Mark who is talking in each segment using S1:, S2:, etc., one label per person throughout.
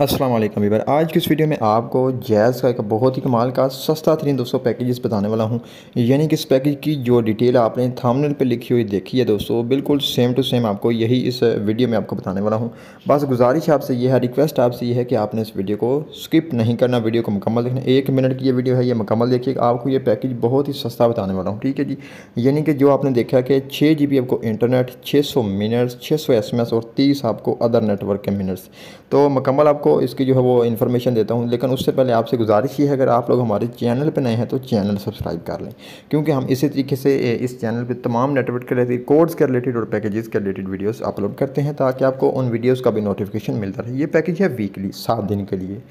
S1: Aslam Weaver आज की इस वीडियो में आपको जैज़ का एक बहुत ही कमाल का सस्ता तरीन दोस्तों पैकेजेस बताने वाला हूँ यानी कि इस पैकेज की जो डिटेल आपने थामनल पे लिखी हुई देखी है दोस्तों बिल्कुल सेम टू सेम आपको यही इस वीडियो में आपको बताने वाला हूँ बस गुजारिश आपसे यह है रिक्वेस्ट आपसे यह है कि आपने इस वीडियो को स्किप नहीं करना वीडियो को मुकम्मल देखना एक मिनट की ये वीडियो है ये मुकम्मल देखिए आपको ये पैकेज बहुत ही सस्ता बताने वाला हूँ ठीक है जी यानी कि जो आपने देखा कि छः जी आपको इंटरनेट छः सौ मिनट्स छः सौ एस और तीस आपको अदर नेटवर्क के मिनट्स तो मुकम्मल आपको आपको इसकी जो है वो इन्फॉर्मेशन देता हूँ लेकिन उससे पहले आपसे गुजारिश ये है अगर आप लोग हमारे चैनल पर नए हैं तो चैनल सब्सक्राइब कर लें क्योंकि हम इसी तरीके से इस चैनल पर तमाम नेटवर्क के रिलेटेड कोर्स के रिलेटेड और पैकेजेस के रिलेटेड वीडियोज़ अपलोड करते हैं ताकि आपको उन वीडियोज़ का भी नोटिफिकेशन मिलता रहे ये पैकेज है वीकली सात दिन के लिए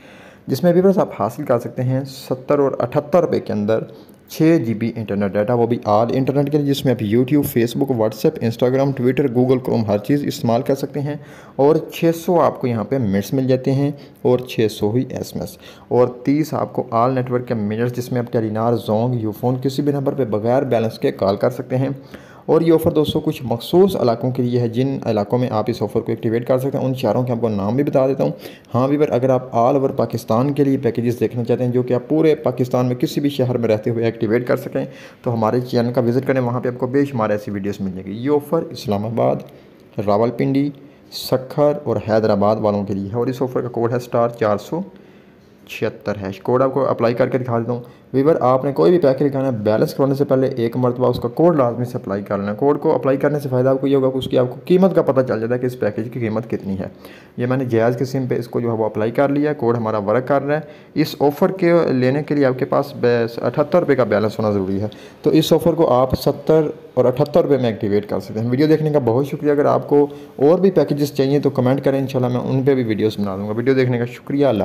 S1: जिसमें भी बस आप हासिल कर सकते हैं सत्तर और अठहत्तर रुपये के अंदर छः जी बी इंटरनेट डाटा वो भी आल इंटरनेट के लिए जिसमें आप YouTube Facebook WhatsApp Instagram Twitter Google Chrome हर चीज़ इस्तेमाल कर सकते हैं और 600 आपको यहाँ पे मिनट्स मिल जाते हैं और 600 ही एसएमएस और 30 आपको आल नेटवर्क के मिनट्स जिसमें आप टेलीनार जोंग यूफोन किसी भी नंबर पर बगैर बैलेंस के कॉल कर सकते हैं और ये ऑफ़र दोस्तों कुछ मखसूस इलाकों के लिए है जिन इलाकों में आप इस ऑफ़र को एक्टिवेट कर सकते हैं उन शहरों के आपको नाम भी बता देता हूँ हाँ भी पर अगर आप ऑल ओवर पाकिस्तान के लिए पैकेजेस देखना चाहते हैं जो कि आप पूरे पाकिस्तान में किसी भी शहर में रहते हुए एक्टिवेट कर सकें तो हमारे चैनल का विज़िट करें वहाँ पर आपको बेशुमार ऐसी वीडियोज़ मिल जाएगी ये ऑफ़र इस्लामाबाद रावलपिंडी सखर और हैदराबाद वालों के लिए है और इस ऑफ़र का कोड है स्टार चार सौ छिहत्तर हैश कोड आपको अप्लाई करके दिखा देता हूँ वीवर आपने कोई भी पैकेज दिखाना है बैलेंस करवाने से पहले एक मरतबा उसका कोड लाजमी से अप्लाई कर लेना कोड को अप्लाई करने से फ़ायदा आपको ये होगा कि उसकी आपको कीमत का पता चल जाता है कि इस पैकेज की कीमत कितनी है ये मैंने जायज़ के सिम पे इसको जो है वो अप्लाई कर लिया कोड हमारा वर्क कर रहा है इस ऑफ़र के लेने के लिए आपके पास अठहत्तर रुपये का बैलेंस होना ज़रूरी है तो इस ऑफ़र को आप सत्तर और अठहत्तर रुपये में एक्टिवेट कर सकते हैं वीडियो देखने का बहुत शुक्रिया अगर आपको और भी पैकेजेस चाहिए तो कमेंट करें इन मैं उन पर भी वीडियोज़ बना दूँगा वीडियो देखने का शुक्रिया